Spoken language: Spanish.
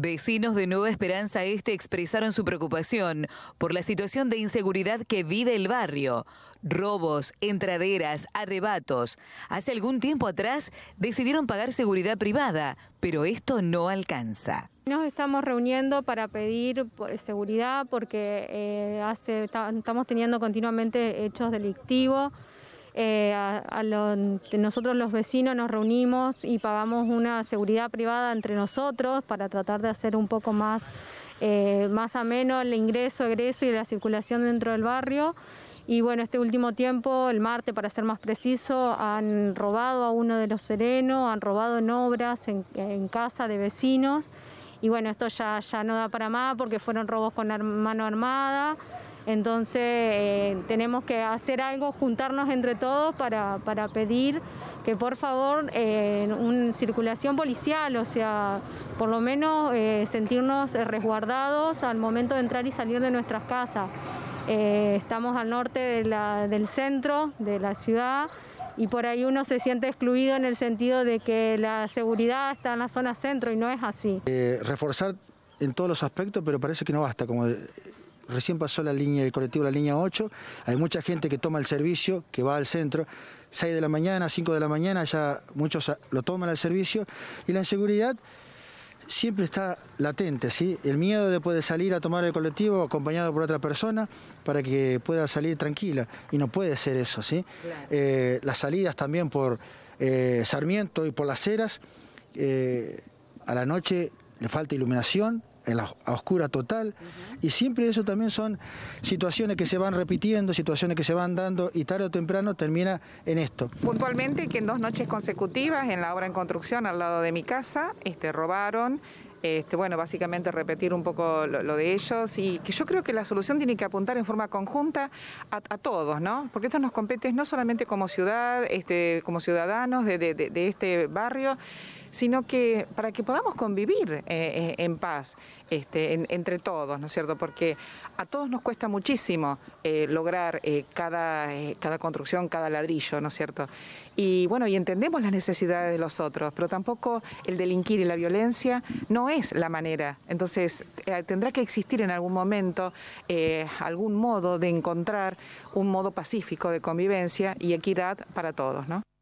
Vecinos de Nueva Esperanza Este expresaron su preocupación por la situación de inseguridad que vive el barrio. Robos, entraderas, arrebatos. Hace algún tiempo atrás decidieron pagar seguridad privada, pero esto no alcanza. Nos estamos reuniendo para pedir seguridad porque eh, estamos teniendo continuamente hechos delictivos. Eh, nosotros los vecinos nos reunimos y pagamos una seguridad privada entre nosotros para tratar de hacer un poco más, eh, más ameno el ingreso, egreso y la circulación dentro del barrio. Y bueno, este último tiempo, el martes para ser más preciso, han robado a uno de los serenos, han robado en obras, en, casa de vecinos. Y bueno, esto ya, ya no da para más porque fueron robos con mano armada. Entonces eh, tenemos que hacer algo, juntarnos entre todos para, pedir que por favor eh, una circulación policial, o sea, por lo menos eh, sentirnos resguardados al momento de entrar y salir de nuestras casas. estamos al norte del centro de la ciudad y por ahí uno se siente excluido en el sentido de que la seguridad está en la zona centro y no es así. reforzar en todos los aspectos, pero parece que no basta, como recién pasó la línea, el colectivo la línea 8, hay mucha gente que toma el servicio, que va al centro, 6 de la mañana, 5 de la mañana, ya muchos lo toman al servicio, y la inseguridad siempre está latente, ¿sí? El miedo de poder salir a tomar el colectivo acompañado por otra persona para que pueda salir tranquila, y no puede ser eso, ¿sí? Eh, las salidas también por eh, Sarmiento y por las Heras, eh, a la noche le falta iluminación, en la oscura total. Y siempre eso también son situaciones que se van repitiendo, situaciones que se van dando y tarde o temprano termina en esto. Puntualmente que en dos noches consecutivas en la obra en construcción al lado de mi casa este, robaron. Este, bueno, básicamente repetir un poco lo, de ellos y que yo creo que la solución tiene que apuntar en forma conjunta a, todos, ¿no? Porque esto nos compete no solamente como ciudad, este, como ciudadanos de este barrio, sino que para que podamos convivir eh, eh, en paz este, entre todos, ¿no es cierto? Porque a todos nos cuesta muchísimo eh, lograr cada, cada construcción, cada ladrillo, ¿no es cierto? Y bueno, y entendemos las necesidades de los otros, pero tampoco el delinquir y la violencia no es la manera. Entonces, tendrá que existir en algún momento algún modo de encontrar un modo pacífico de convivencia y equidad para todos, ¿no?